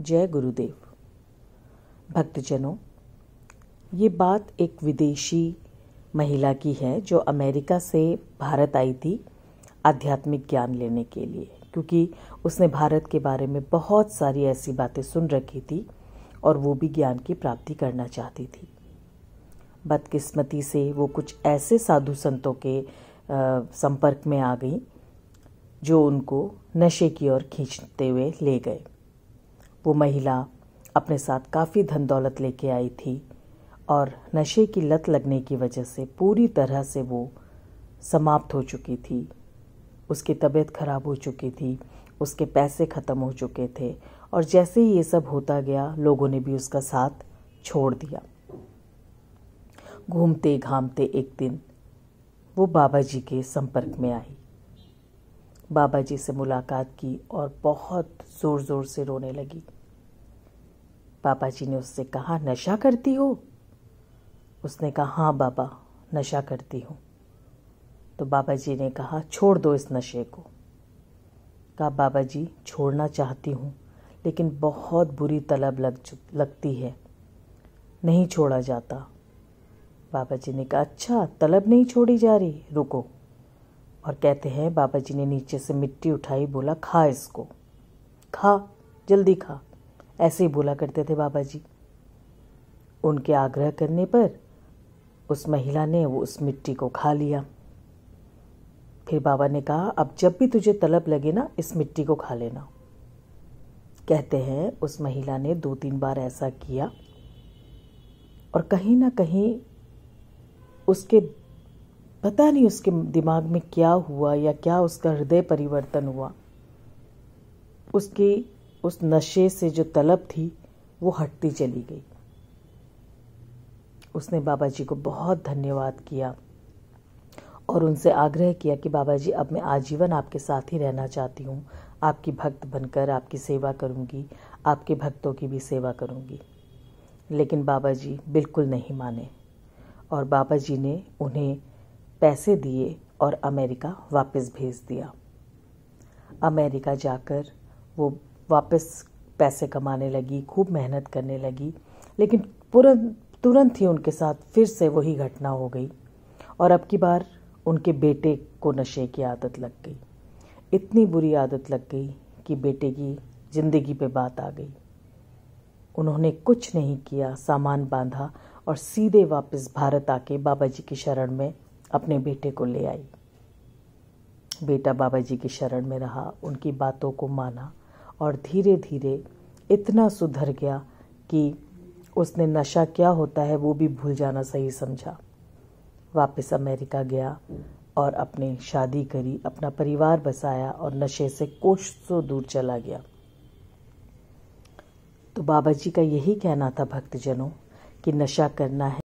जय गुरुदेव भक्तजनों ये बात एक विदेशी महिला की है जो अमेरिका से भारत आई थी आध्यात्मिक ज्ञान लेने के लिए क्योंकि उसने भारत के बारे में बहुत सारी ऐसी बातें सुन रखी थी और वो भी ज्ञान की प्राप्ति करना चाहती थी बदकिस्मती से वो कुछ ऐसे साधु संतों के आ, संपर्क में आ गई जो उनको नशे की ओर खींचते हुए ले गए वो महिला अपने साथ काफ़ी धन दौलत लेके आई थी और नशे की लत लगने की वजह से पूरी तरह से वो समाप्त हो चुकी थी उसकी तबीयत खराब हो चुकी थी उसके पैसे ख़त्म हो चुके थे और जैसे ही ये सब होता गया लोगों ने भी उसका साथ छोड़ दिया घूमते घामते एक दिन वो बाबा जी के संपर्क में आई बाबा जी से मुलाकात की और बहुत ज़ोर ज़ोर से रोने लगी पापा जी ने उससे कहा नशा करती हो उसने कहा हाँ बाबा नशा करती हूँ तो बाबा जी ने कहा छोड़ दो इस नशे को कहा बाबा जी छोड़ना चाहती हूँ लेकिन बहुत बुरी तलब लग लगती है नहीं छोड़ा जाता बाबा जी ने कहा अच्छा तलब नहीं छोड़ी जा रही रुको और कहते हैं बाबा जी ने नीचे से मिट्टी उठाई बोला खा इसको खा जल्दी खा ऐसे ही बोला करते थे बाबा जी उनके आग्रह करने पर उस महिला ने वो उस मिट्टी को खा लिया फिर बाबा ने कहा अब जब भी तुझे तलब लगे ना इस मिट्टी को खा लेना कहते हैं उस महिला ने दो तीन बार ऐसा किया और कहीं ना कहीं उसके पता नहीं उसके दिमाग में क्या हुआ या क्या उसका हृदय परिवर्तन हुआ उसकी उस नशे से जो तलब थी वो हटती चली गई उसने बाबा जी को बहुत धन्यवाद किया और उनसे आग्रह किया कि बाबा जी अब मैं आजीवन आपके साथ ही रहना चाहती हूँ आपकी भक्त बनकर आपकी सेवा करूँगी आपके भक्तों की भी सेवा करूँगी लेकिन बाबा जी बिल्कुल नहीं माने और बाबा जी ने उन्हें पैसे दिए और अमेरिका वापस भेज दिया अमेरिका जाकर वो वापस पैसे कमाने लगी खूब मेहनत करने लगी लेकिन तुरंत ही उनके साथ फिर से वही घटना हो गई और अब की बार उनके बेटे को नशे की आदत लग गई इतनी बुरी आदत लग गई कि बेटे की ज़िंदगी पे बात आ गई उन्होंने कुछ नहीं किया सामान बांधा और सीधे वापस भारत आके बाबा जी की शरण में अपने बेटे को ले आई बेटा बाबा जी की शरण में रहा उनकी बातों को माना और धीरे धीरे इतना सुधर गया कि उसने नशा क्या होता है वो भी भूल जाना सही समझा वापस अमेरिका गया और अपनी शादी करी अपना परिवार बसाया और नशे से कोश सो दूर चला गया तो बाबा जी का यही कहना था भक्तजनों कि नशा करना है